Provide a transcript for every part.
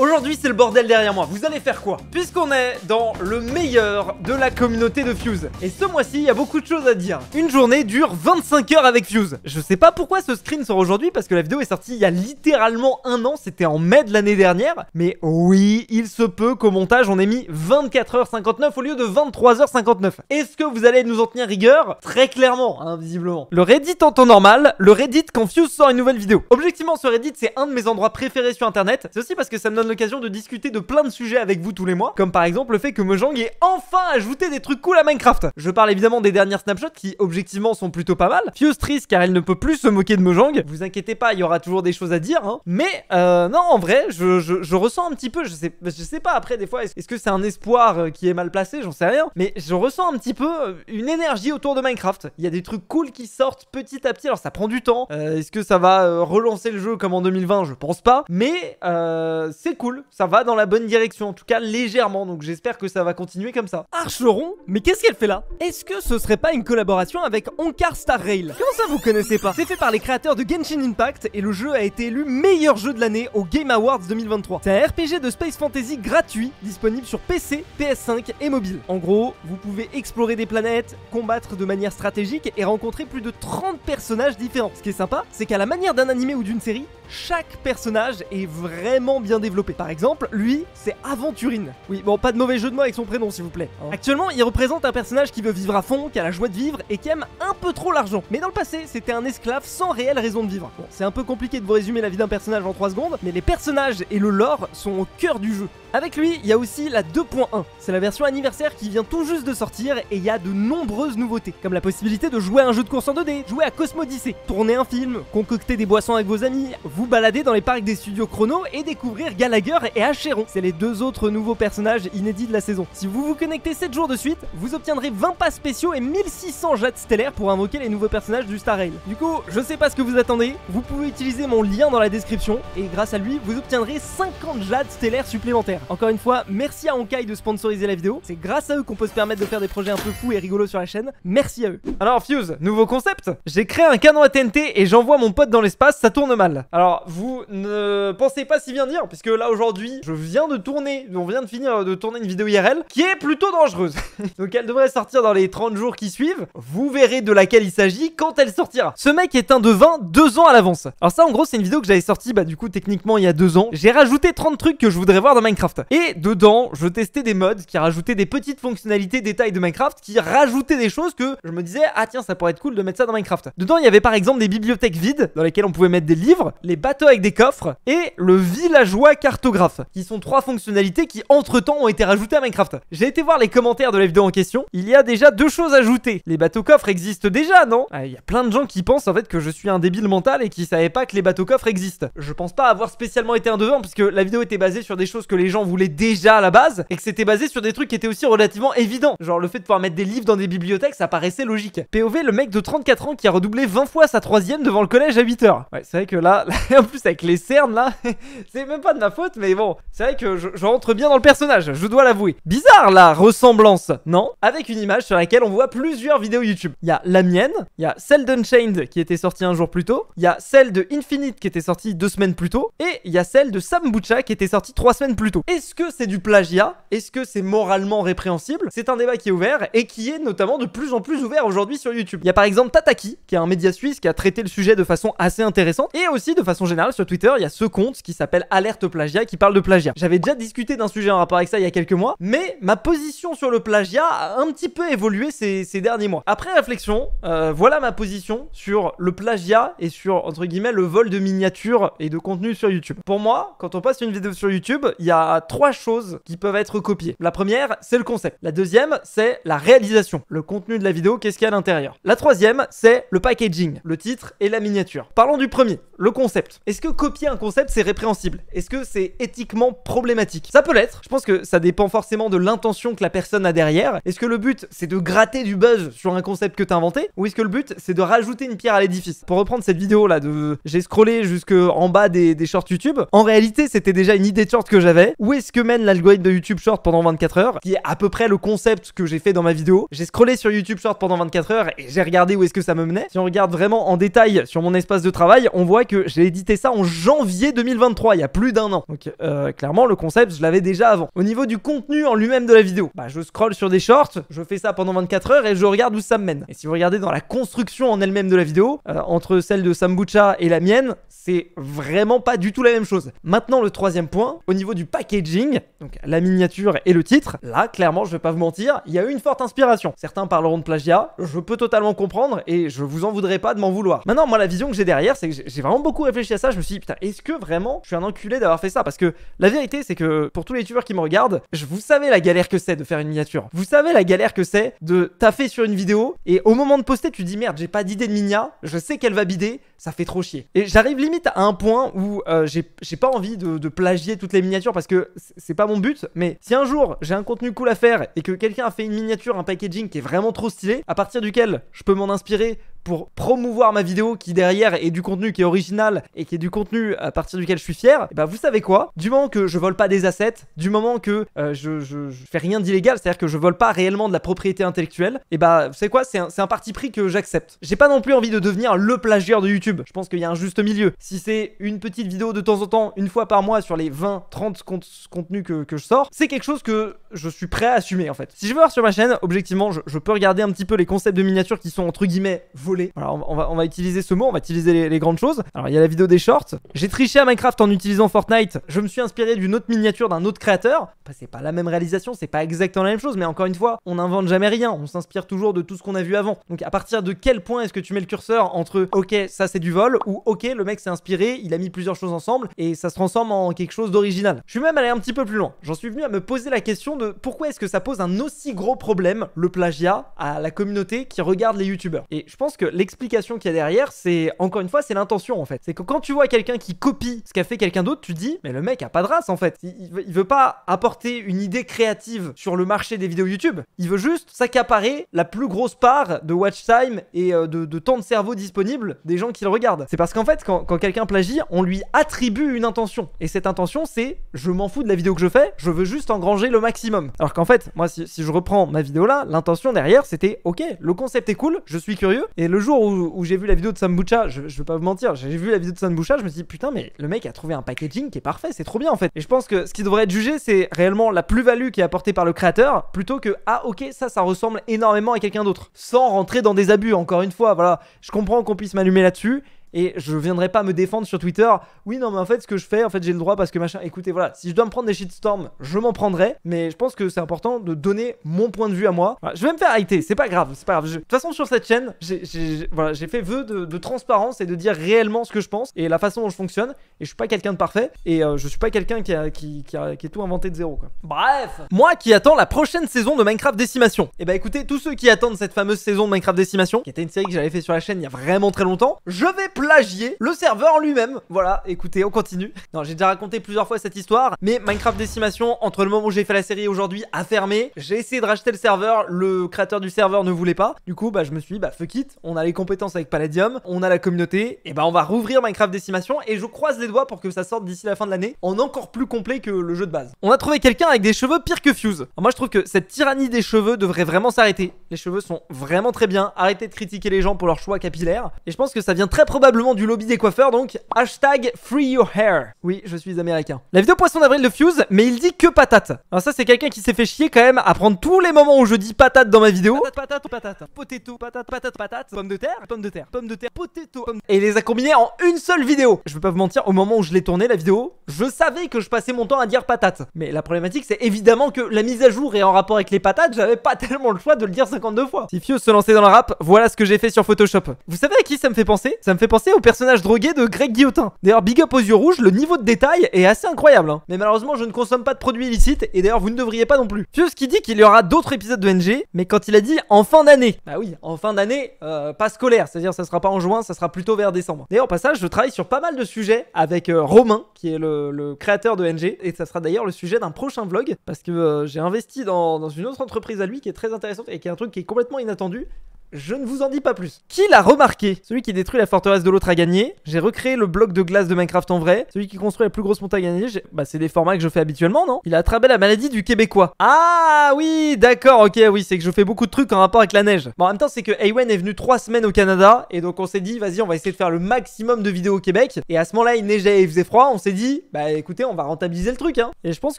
Aujourd'hui, c'est le bordel derrière moi. Vous allez faire quoi Puisqu'on est dans le meilleur de la communauté de Fuse. Et ce mois-ci, il y a beaucoup de choses à dire. Une journée dure 25 heures avec Fuse. Je sais pas pourquoi ce screen sort aujourd'hui, parce que la vidéo est sortie il y a littéralement un an. C'était en mai de l'année dernière. Mais oui, il se peut qu'au montage, on ait mis 24h59 au lieu de 23h59. Est-ce que vous allez nous en tenir rigueur Très clairement, hein, visiblement. Le Reddit en temps normal, le Reddit quand Fuse sort une nouvelle vidéo. Objectivement, ce Reddit, c'est un de mes endroits préférés sur Internet. C'est aussi parce que ça me donne l'occasion de discuter de plein de sujets avec vous tous les mois, comme par exemple le fait que Mojang ait enfin ajouté des trucs cool à Minecraft. Je parle évidemment des dernières snapshots qui, objectivement, sont plutôt pas mal. Fuse triste car elle ne peut plus se moquer de Mojang. Vous inquiétez pas, il y aura toujours des choses à dire, hein. Mais, euh, non, en vrai, je, je, ressens un petit peu, je sais, je sais pas après, des fois, est-ce que c'est un espoir euh, qui est mal placé, j'en sais rien, mais je ressens un petit peu euh, une énergie autour de Minecraft. Il y a des trucs cool qui sortent petit à petit, alors ça prend du temps. Euh, est-ce que ça va relancer le jeu comme en 2020 Je pense pas, mais euh, c'est cool, ça va dans la bonne direction, en tout cas légèrement, donc j'espère que ça va continuer comme ça. Archeron Mais qu'est-ce qu'elle fait là Est-ce que ce serait pas une collaboration avec Onkar Star Rail Comment ça vous connaissez pas C'est fait par les créateurs de Genshin Impact et le jeu a été élu meilleur jeu de l'année au Game Awards 2023. C'est un RPG de Space Fantasy gratuit, disponible sur PC, PS5 et mobile. En gros, vous pouvez explorer des planètes, combattre de manière stratégique et rencontrer plus de 30 personnages différents. Ce qui est sympa, c'est qu'à la manière d'un animé ou d'une série, chaque personnage est vraiment bien développé. Par exemple, lui, c'est Aventurine. Oui, bon, pas de mauvais jeu de mots avec son prénom, s'il vous plaît. Hein. Actuellement, il représente un personnage qui veut vivre à fond, qui a la joie de vivre et qui aime un peu trop l'argent. Mais dans le passé, c'était un esclave sans réelle raison de vivre. Bon, c'est un peu compliqué de vous résumer la vie d'un personnage en 3 secondes, mais les personnages et le lore sont au cœur du jeu. Avec lui, il y a aussi la 2.1. C'est la version anniversaire qui vient tout juste de sortir et il y a de nombreuses nouveautés, comme la possibilité de jouer à un jeu de course en 2D, jouer à DC, tourner un film, concocter des boissons avec vos amis, vous balader dans les parcs des studios Chrono et découvrir Gallagher et Acheron. C'est les deux autres nouveaux personnages inédits de la saison. Si vous vous connectez 7 jours de suite, vous obtiendrez 20 pas spéciaux et 1600 jets stellaires pour invoquer les nouveaux personnages du Star Rail. Du coup, je sais pas ce que vous attendez, vous pouvez utiliser mon lien dans la description et grâce à lui, vous obtiendrez 50 jets stellaires supplémentaires. Encore une fois, merci à Honkai de sponsoriser la vidéo, c'est grâce à eux qu'on peut se permettre de faire des projets un peu fous et rigolos sur la chaîne, merci à eux. Alors Fuse, nouveau concept J'ai créé un canon à TNT et j'envoie mon pote dans l'espace, ça tourne mal. Alors vous ne pensez pas si bien dire, puisque là aujourd'hui, je viens de tourner, on vient de finir euh, de tourner une vidéo IRL qui est plutôt dangereuse. Donc elle devrait sortir dans les 30 jours qui suivent. Vous verrez de laquelle il s'agit quand elle sortira. Ce mec est un devin deux ans à l'avance. Alors ça en gros c'est une vidéo que j'avais sortie bah du coup techniquement il y a deux ans. J'ai rajouté 30 trucs que je voudrais voir dans Minecraft. Et dedans je testais des mods qui rajoutaient des petites fonctionnalités détails de Minecraft qui rajoutaient des choses que je me disais ah tiens ça pourrait être cool de mettre ça dans Minecraft. Dedans il y avait par exemple des bibliothèques vides dans lesquelles on pouvait mettre des livres, les bateaux avec des coffres et le villageois cartographe, qui sont trois fonctionnalités qui entre-temps ont été rajoutées à Minecraft. J'ai été voir les commentaires de la vidéo en question, il y a déjà deux choses ajoutées. Les bateaux coffres existent déjà, non ah, Il y a plein de gens qui pensent en fait que je suis un débile mental et qui savaient pas que les bateaux coffres existent. Je pense pas avoir spécialement été un devant puisque la vidéo était basée sur des choses que les gens voulaient déjà à la base et que c'était basé sur des trucs qui étaient aussi relativement évidents. Genre le fait de pouvoir mettre des livres dans des bibliothèques, ça paraissait logique. POV, le mec de 34 ans qui a redoublé 20 fois sa troisième devant le collège à 8h. Ouais, c'est vrai que là, en plus avec les cernes là, c'est même pas de ma faute, mais bon, c'est vrai que je, rentre bien dans le personnage, je dois l'avouer. Bizarre la ressemblance, non Avec une image sur laquelle on voit plusieurs vidéos YouTube. Il y a la mienne, il y a celle d'Unchained qui était sortie un jour plus tôt, il y a celle de Infinite qui était sortie deux semaines plus tôt, et il y a celle de Sambucha qui était sortie trois semaines plus tôt. Est-ce que c'est du plagiat Est-ce que c'est moralement répréhensible C'est un débat qui est ouvert et qui est notamment de plus en plus ouvert aujourd'hui sur YouTube. Il y a par exemple Tataki, qui est un média suisse qui a traité le sujet de façon assez intéressante, et aussi de façon générale sur Twitter, il y a ce qui s'appelle Alerte Plagiat qui parle de plagiat. J'avais déjà discuté d'un sujet en rapport avec ça il y a quelques mois, mais ma position sur le plagiat a un petit peu évolué ces, derniers mois. Après réflexion, euh, voilà ma position sur le plagiat et sur, entre guillemets, le vol de miniatures et de contenu sur YouTube. Pour moi, quand on passe une vidéo sur YouTube, il y a trois choses qui peuvent être copiées. La première, c'est le concept. La deuxième, c'est la réalisation, le contenu de la vidéo, qu'est-ce qu'il y a à l'intérieur. La troisième, c'est le packaging, le titre et la miniature. Parlons du premier, le concept. Est-ce que copier un concept, c'est répréhensible Est-ce que c'est éthiquement problématique Ça peut l'être, je pense que ça dépend forcément de l'intention que la personne a derrière. Est-ce que le but c'est de gratter du buzz sur un concept que t'as inventé Ou est-ce que le but c'est de rajouter une pierre à l'édifice Pour reprendre cette vidéo là j'ai scrollé jusque en bas des, shorts YouTube, en réalité c'était déjà une idée de short que j'avais. Où est-ce que mène l'algorithme de YouTube Short pendant 24 heures Qui est à peu près le concept que j'ai fait dans ma vidéo. J'ai scrollé sur YouTube Short pendant 24 heures et j'ai regardé où est-ce que ça me menait. Si on regarde vraiment en détail sur mon espace de travail, on voit que j'ai édité ça en janvier 2023, il y a plus d'un an. Donc euh, clairement, le concept, je l'avais déjà avant. Au niveau du contenu en lui-même de la vidéo, bah, je scroll sur des shorts, je fais ça pendant 24 heures et je regarde où ça me mène. Et si vous regardez dans la construction en elle-même de la vidéo, euh, entre celle de Sambucha et la mienne, c'est vraiment pas du tout la même chose. Maintenant, le troisième point, au niveau du packaging, donc la miniature et le titre, là, clairement, je vais pas vous mentir, il y a eu une forte inspiration. Certains parleront de plagiat, je peux totalement comprendre et je vous en voudrais pas de m'en vouloir. Maintenant, moi, la vision que j'ai derrière, c'est que j'ai vraiment beaucoup réfléchi à ça. Je me suis dit, putain, est-ce que vraiment, je suis un enculé d'avoir fait ça. Parce que la vérité, c'est que pour tous les youtubeurs qui me regardent, vous savez la galère que c'est de faire une miniature. Vous savez la galère que c'est de taffer sur une vidéo et au moment de poster, tu dis merde, j'ai pas d'idée de minia, je sais qu'elle va bider, ça fait trop chier. Et j'arrive limite à un point où euh, j'ai pas envie de, de, plagier toutes les miniatures parce que c'est pas mon but, mais si un jour j'ai un contenu cool à faire et que quelqu'un a fait une miniature, un packaging qui est vraiment trop stylé, à partir duquel je peux m'en inspirer pour promouvoir ma vidéo qui derrière est du contenu qui est original et qui est du contenu à partir duquel je suis fier, et eh bah ben, vous savez quoi Du moment que je vole pas des assets, du moment que euh, je, fais rien d'illégal, c'est-à-dire que je vole pas réellement de la propriété intellectuelle, et eh bah ben, vous savez quoi C'est un, parti pris que j'accepte. J'ai pas non plus envie de devenir le plagiaire de YouTube. Je pense qu'il y a un juste milieu. Si c'est une petite vidéo de temps en temps, une fois par mois sur les 20, 30 contenus que, que, je sors, c'est quelque chose que je suis prêt à assumer en fait. Si je veux voir sur ma chaîne, objectivement, je, je peux regarder un petit peu les concepts de miniatures qui sont entre guillemets volés alors on va, on va, utiliser ce mot, on va utiliser les, grandes choses. Alors, il y a la vidéo des shorts. J'ai triché à Minecraft en utilisant Fortnite. Je me suis inspiré d'une autre miniature d'un autre créateur. Bah, c'est pas la même réalisation, c'est pas exactement la même chose, mais encore une fois, on n'invente jamais rien. On s'inspire toujours de tout ce qu'on a vu avant. Donc, à partir de quel point est-ce que tu mets le curseur entre OK, ça c'est du vol ou OK, le mec s'est inspiré, il a mis plusieurs choses ensemble et ça se transforme en quelque chose d'original. Je suis même allé un petit peu plus loin. J'en suis venu à me poser la question de pourquoi est-ce que ça pose un aussi gros problème, le plagiat, à la communauté qui regarde les youtubeurs. Et je pense que l'explication qu'il y a derrière, c'est encore une fois, c'est l'intention en fait. C'est que quand tu vois quelqu'un qui copie ce qu'a fait quelqu'un d'autre, tu dis, mais le mec a pas de race en fait. Il, veut, pas apporter une idée créative sur le marché des vidéos YouTube. Il veut juste s'accaparer la plus grosse part de watch time et euh, de, temps de cerveau disponible des gens qui le regardent. C'est parce qu'en fait, quand, quelqu'un plagie, on lui attribue une intention. Et cette intention, c'est je m'en fous de la vidéo que je fais, je veux juste engranger le maximum. Alors qu'en fait, moi, si, si je reprends ma vidéo là, l'intention derrière, c'était ok, le concept est cool, je suis curieux et le jour où, j'ai vu la vidéo de Sambucha, je, je vais pas vous mentir, j'ai vu la vidéo de Sambucha, je me suis dit putain, mais le mec a trouvé un packaging qui est parfait, c'est trop bien en fait. Et je pense que ce qui devrait être jugé, c'est réellement la plus-value qui est apportée par le créateur plutôt que ah, ok, ça, ça ressemble énormément à quelqu'un d'autre. Sans rentrer dans des abus, encore une fois, voilà. Je comprends qu'on puisse m'allumer là-dessus. Et je viendrai pas me défendre sur Twitter. Oui, non, mais en fait, ce que je fais, en fait, j'ai le droit parce que machin. Écoutez, voilà, si je dois me prendre des shitstorms, je m'en prendrai. Mais je pense que c'est important de donner mon point de vue à moi. je vais me faire haïter, c'est pas grave, c'est pas grave. De toute façon, sur cette chaîne, j'ai fait vœu de, transparence et de dire réellement ce que je pense et la façon dont je fonctionne. Et je suis pas quelqu'un de parfait. Et euh, je suis pas quelqu'un qui, qui, qui, a, qui tout inventé de zéro, quoi. Bref, moi qui attends la prochaine saison de Minecraft Décimation. Et eh bah ben, écoutez, tous ceux qui attendent cette fameuse saison de Minecraft Décimation, qui était une série que j'avais fait sur la chaîne il y a vraiment très longtemps, je vais plagier le serveur lui-même. Voilà, écoutez, on continue. Non, j'ai déjà raconté plusieurs fois cette histoire, mais Minecraft Décimation, entre le moment où j'ai fait la série aujourd'hui, a fermé. J'ai essayé de racheter le serveur, le créateur du serveur ne voulait pas. Du coup, bah, je me suis dit, bah, fuck it, on a les compétences avec Palladium, on a la communauté, et bah, on va rouvrir Minecraft Décimation, et je croise les doigts pour que ça sorte d'ici la fin de l'année, en encore plus complet que le jeu de base. On a trouvé quelqu'un avec des cheveux pires que Fuse. moi, je trouve que cette tyrannie des cheveux devrait vraiment s'arrêter. Les cheveux sont vraiment très bien, arrêtez de critiquer les gens pour leur choix capillaire, et je pense que ça vient très probablement du lobby des coiffeurs, donc hashtag free your hair. Oui, je suis américain. La vidéo poisson d'avril de Fuse, mais il dit que patate. Alors ça, c'est quelqu'un qui s'est fait chier quand même à prendre tous les moments où je dis patate dans ma vidéo. Patate, patate, patate, potato, patate, patate, patate, pomme de terre, pomme de terre, pomme de terre, potato, pomme... Et les a combinés en une seule vidéo. Je vais pas vous mentir, au moment où je l'ai tourné la vidéo, je savais que je passais mon temps à dire patate. Mais la problématique, c'est évidemment que la mise à jour est en rapport avec les patates, j'avais pas tellement le choix de le dire 52 fois. Si Fuse se lançait dans le rap, voilà ce que j'ai fait sur Photoshop. Vous savez à qui ça me fait penser Ça me fait penser au personnage drogué de Greg Guillotin. D'ailleurs, big up aux yeux rouges, le niveau de détail est assez incroyable. Hein. Mais malheureusement, je ne consomme pas de produits illicites, et d'ailleurs, vous ne devriez pas non plus. ce qui dit qu'il y aura d'autres épisodes de NG, mais quand il a dit en fin d'année. Bah oui, en fin d'année, euh, pas scolaire, c'est-à-dire ça sera pas en juin, ça sera plutôt vers décembre. D'ailleurs, au passage, je travaille sur pas mal de sujets avec euh, Romain, qui est le, créateur de NG, et ça sera d'ailleurs le sujet d'un prochain vlog, parce que euh, j'ai investi dans une autre entreprise à lui qui est très intéressante et qui est un truc qui est complètement inattendu je ne vous en dis pas plus. Qui l'a remarqué Celui qui détruit la forteresse de l'autre a gagné. J'ai recréé le bloc de glace de Minecraft en vrai. Celui qui construit la plus grosse montagne a gagné. Bah, c'est des formats que je fais habituellement, non Il a attrapé la maladie du Québécois. Ah oui, d'accord, ok, oui, c'est que je fais beaucoup de trucs en rapport avec la neige. Bon, en même temps, c'est que Awen est venu trois semaines au Canada. Et donc, on s'est dit, vas-y, on va essayer de faire le maximum de vidéos au Québec. Et à ce moment-là, il neigeait et il faisait froid. On s'est dit, bah écoutez, on va rentabiliser le truc, hein. Et je pense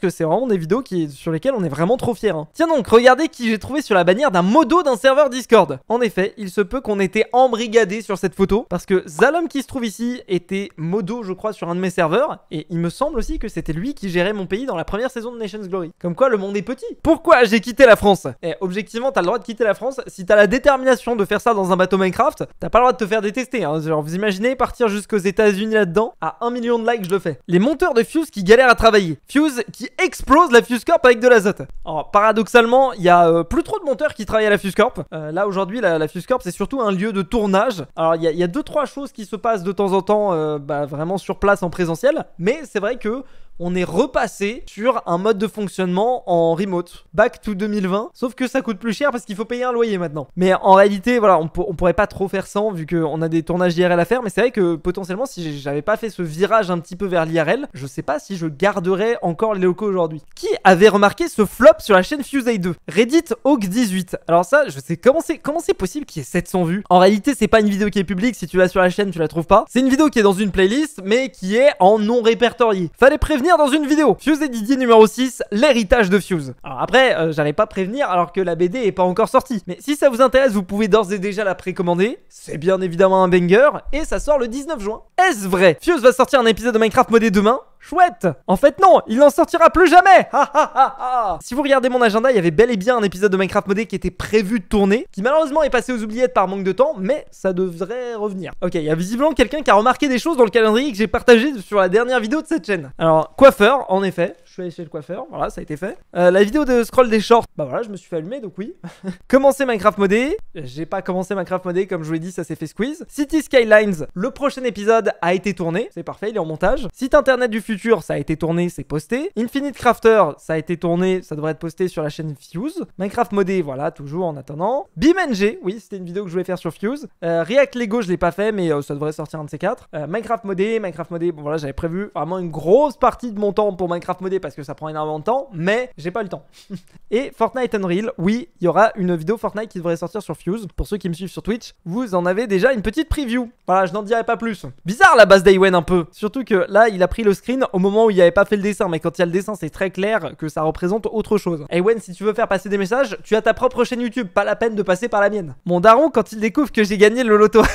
que c'est vraiment des vidéos qui, sur lesquelles on est vraiment trop fiers. Hein. Tiens donc, regardez qui j'ai trouvé sur la bannière d'un modo d'un serveur Discord. En effet, il se peut qu'on était embrigadé sur cette photo parce que Zalom qui se trouve ici était modo, je crois, sur un de mes serveurs et il me semble aussi que c'était lui qui gérait mon pays dans la première saison de Nations Glory. Comme quoi, le monde est petit. Pourquoi j'ai quitté la France et eh, objectivement, t'as le droit de quitter la France si t'as la détermination de faire ça dans un bateau Minecraft. T'as pas le droit de te faire détester. Hein. Genre, vous imaginez partir jusqu'aux États-Unis là-dedans À un million de likes, je le fais. Les monteurs de Fuse qui galèrent à travailler. Fuse qui explose la Fuse Corp avec de l'azote. Alors, oh, paradoxalement, il y a euh, plus trop de monteurs qui travaillent à la Fuse euh, là, aujourd'hui, la la, la c'est surtout un lieu de tournage. Alors, il y, a deux, trois choses qui se passent de temps en temps, euh, bah, vraiment sur place en présentiel, mais c'est vrai que on est repassé sur un mode de fonctionnement en remote. Back to 2020. Sauf que ça coûte plus cher parce qu'il faut payer un loyer maintenant. Mais en réalité, voilà, on, pourrait pas trop faire sans vu qu'on a des tournages IRL à faire. Mais c'est vrai que potentiellement, si j'avais pas fait ce virage un petit peu vers l'IRL, je sais pas si je garderais encore les locaux aujourd'hui. Qui avait remarqué ce flop sur la chaîne Fuse 2 Reddit Hawk 18. Alors ça, je sais comment c'est comment c'est possible qu'il y ait 700 vues. En réalité, c'est pas une vidéo qui est publique. Si tu vas sur la chaîne, tu la trouves pas. C'est une vidéo qui est dans une playlist, mais qui est en non répertorié. Fallait prévenir dans une vidéo. Fuse et Didier numéro 6, l'héritage de Fuse. Alors après, euh, j'allais pas prévenir alors que la BD est pas encore sortie. Mais si ça vous intéresse, vous pouvez d'ores et déjà la précommander. C'est bien évidemment un banger et ça sort le 19 juin. Est-ce vrai Fuse va sortir un épisode de Minecraft modé demain Chouette En fait, non Il n'en sortira plus jamais ha, Si vous regardez mon agenda, il y avait bel et bien un épisode de Minecraft modé qui était prévu de tourner, qui malheureusement est passé aux oubliettes par manque de temps, mais ça devrait revenir. Ok, il y a visiblement quelqu'un qui a remarqué des choses dans le calendrier que j'ai partagé sur la dernière vidéo de cette chaîne. Alors, coiffeur, en effet, je suis allé chez le coiffeur, voilà, ça a été fait. Euh, la vidéo de scroll des shorts, bah voilà, je me suis fait allumer, donc oui. commencer Minecraft modé, j'ai pas commencé Minecraft modé, comme je vous l'ai dit, ça s'est fait squeeze. City Skylines, le prochain épisode a été tourné, c'est parfait, il est en montage. Site internet du futur, ça a été tourné, c'est posté. Infinite Crafter, ça a été tourné, ça devrait être posté sur la chaîne Fuse. Minecraft modé, voilà, toujours en attendant. BeamNG, oui, c'était une vidéo que je voulais faire sur Fuse. Euh, React Lego, je l'ai pas fait, mais euh, ça devrait sortir un de ces quatre. Minecraft modé, Minecraft modé, bon voilà, j'avais prévu vraiment une grosse partie de mon temps pour Minecraft modé parce que ça prend énormément de temps, mais j'ai pas le temps. et Fortnite Unreal, oui, il y aura une vidéo Fortnite qui devrait sortir sur Fuse. Pour ceux qui me suivent sur Twitch, vous en avez déjà une petite preview. Voilà, je n'en dirai pas plus. Bizarre la base d'Aywen un peu. Surtout que là, il a pris le screen au moment où il avait pas fait le dessin, mais quand il y a le dessin, c'est très clair que ça représente autre chose. Aywen, si tu veux faire passer des messages, tu as ta propre chaîne YouTube, pas la peine de passer par la mienne. Mon daron, quand il découvre que j'ai gagné le loto.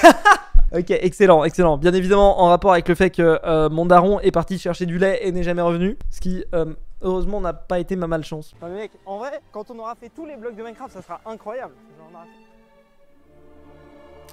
Ok, excellent, excellent. Bien évidemment, en rapport avec le fait que euh, mon daron est parti chercher du lait et n'est jamais revenu. Ce qui, euh, heureusement, n'a pas été ma malchance. mec, en vrai, quand on aura fait tous les blocs de Minecraft, ça sera incroyable.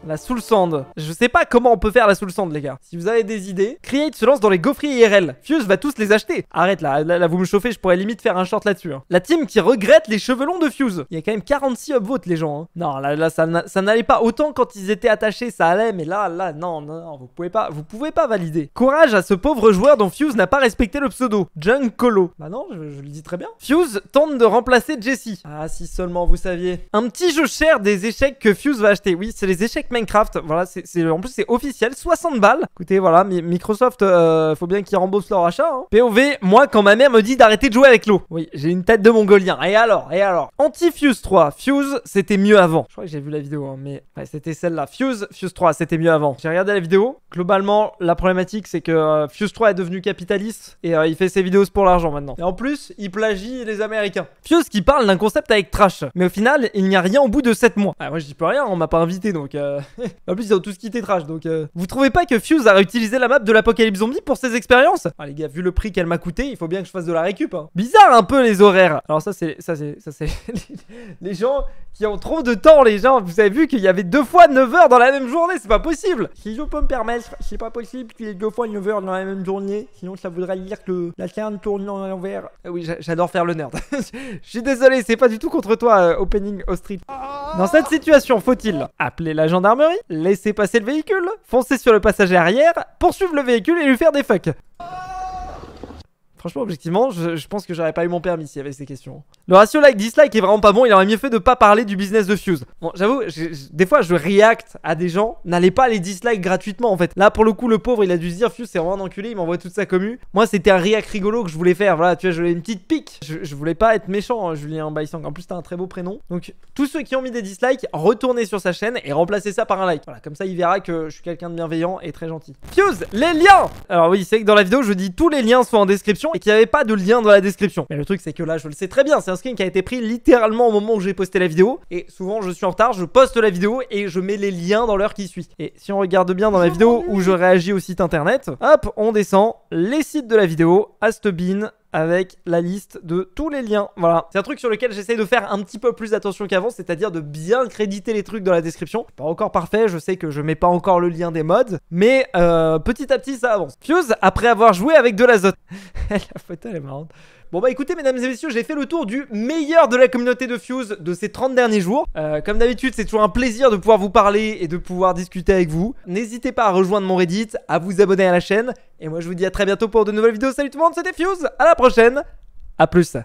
La soul sand. Je sais pas comment on peut faire la soul sand, les gars. Si vous avez des idées, Create se lance dans les gaufriers IRL. Fuse va tous les acheter. Arrête là, là, vous me chauffez, je pourrais limite faire un short là-dessus. Hein. La team qui regrette les chevelons de Fuse. Il y a quand même 46 upvotes, les gens. Hein. Non, là, là ça n'allait pas autant quand ils étaient attachés, ça allait, mais là, là, non, non, vous pouvez pas, vous pouvez pas valider. Courage à ce pauvre joueur dont Fuse n'a pas respecté le pseudo. Jung Colo. Bah non, je, le dis très bien. Fuse tente de remplacer Jesse. Ah, si seulement vous saviez. Un petit jeu cher des échecs que Fuse va acheter. Oui, c'est les échecs Minecraft. Voilà, c'est en plus c'est officiel, 60 balles. Écoutez, voilà, Microsoft, euh, faut bien qu'ils remboursent leur achat. Hein. POV, moi quand ma mère me dit d'arrêter de jouer avec l'eau. Oui, j'ai une tête de mongolien. Et alors, et alors. Anti-Fuse 3, Fuse, c'était mieux avant. Je crois que j'ai vu la vidéo, hein, mais c'était celle-là. Fuse, Fuse 3, c'était mieux avant. J'ai regardé la vidéo. Globalement, la problématique, c'est que euh, Fuse 3 est devenu capitaliste et euh, il fait ses vidéos pour l'argent maintenant. Et en plus, il plagie les Américains. Fuse qui parle d'un concept avec trash, mais au final, il n'y a rien au bout de 7 mois. Ah, moi, je dis plus rien, on m'a pas invité donc. en plus, ils ont tous quitté Trash, donc... Euh, vous trouvez pas que Fuse a réutilisé la map de l'apocalypse zombie pour ses expériences ah, les gars, vu le prix qu'elle m'a coûté, il faut bien que je fasse de la récup. Hein. Bizarre un peu les horaires. Alors ça, c'est... Ça, c'est... les gens qui ont trop de temps, les gens. Vous avez vu qu'il y avait deux fois 9 heures dans la même journée, c'est pas possible. Si je peux me permettre, c'est pas possible qu'il y ait deux fois 9 heures dans la même journée. Sinon, ça voudrait dire que la scène tourne en l'envers. Ah oui, j'adore faire le nerd. Je suis désolé, c'est pas du tout contre toi, euh, Opening au street. Ah, dans cette situation, faut-il appeler la gendarmerie, laisser passer le véhicule, foncer sur le passager arrière, poursuivre le véhicule et lui faire des fucks Franchement, objectivement, je, pense que j'aurais pas eu mon permis s'il y avait ces questions. Le ratio like-dislike est vraiment pas bon. Il aurait mieux fait de pas parler du business de Fuse. Bon, j'avoue, des fois, je réacte à des gens. N'allez pas les dislike gratuitement, en fait. Là, pour le coup, le pauvre, il a dû se dire Fuse, c'est vraiment un enculé. Il m'envoie toute sa commu. Moi, c'était un react rigolo que je voulais faire. Voilà, tu vois, je voulais une petite pique. Je, voulais pas être méchant, hein, Julien Baissang. En plus, t'as un très beau prénom. Donc, tous ceux qui ont mis des dislikes, retournez sur sa chaîne et remplacez ça par un like. Voilà, comme ça, il verra que je suis quelqu'un de bienveillant et très gentil. Fuse, les liens Alors, oui, c'est que dans la vidéo, je dis tous les liens sont en description et qu'il n'y avait pas de lien dans la description. Mais le truc, c'est que là, je le sais très bien, c'est un screen qui a été pris littéralement au moment où j'ai posté la vidéo. Et souvent, je suis en retard, je poste la vidéo et je mets les liens dans l'heure qui suit. Et si on regarde bien dans la vidéo où je réagis au site internet, hop, on descend les sites de la vidéo, Astobin, avec la liste de tous les liens. Voilà. C'est un truc sur lequel j'essaye de faire un petit peu plus attention qu'avant, c'est-à-dire de bien créditer les trucs dans la description. Pas encore parfait, je sais que je mets pas encore le lien des mods, mais euh, petit à petit ça avance. Fuse, après avoir joué avec de l'azote. la photo elle est marrante. Bon bah écoutez mesdames et messieurs, j'ai fait le tour du meilleur de la communauté de Fuse de ces 30 derniers jours. Euh, comme d'habitude, c'est toujours un plaisir de pouvoir vous parler et de pouvoir discuter avec vous. N'hésitez pas à rejoindre mon Reddit, à vous abonner à la chaîne. Et moi je vous dis à très bientôt pour de nouvelles vidéos. Salut tout le monde, c'était Fuse, à la prochaine, à plus